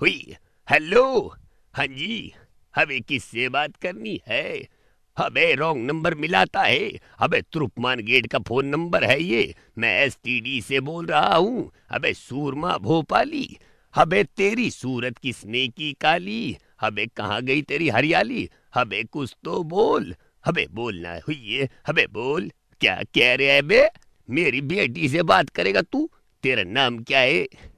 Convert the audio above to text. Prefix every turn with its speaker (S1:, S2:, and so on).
S1: हुई हेलो हाँ जी हमें किससे बात करनी है हमें रॉन्ग नंबर मिलाता है अबे त्रुपमान गेट का फोन नंबर है ये मैं एसटीडी से बोल रहा हूँ अबे सूरमा भोपाली हबे तेरी सूरत की स्नेकी काली हबे कहाँ गई तेरी हरियाली हबे कुछ तो बोल हबे बोलना है हुई बोल क्या कह रहे है बे मेरी बेटी से बात करेगा तू तेरा नाम क्या है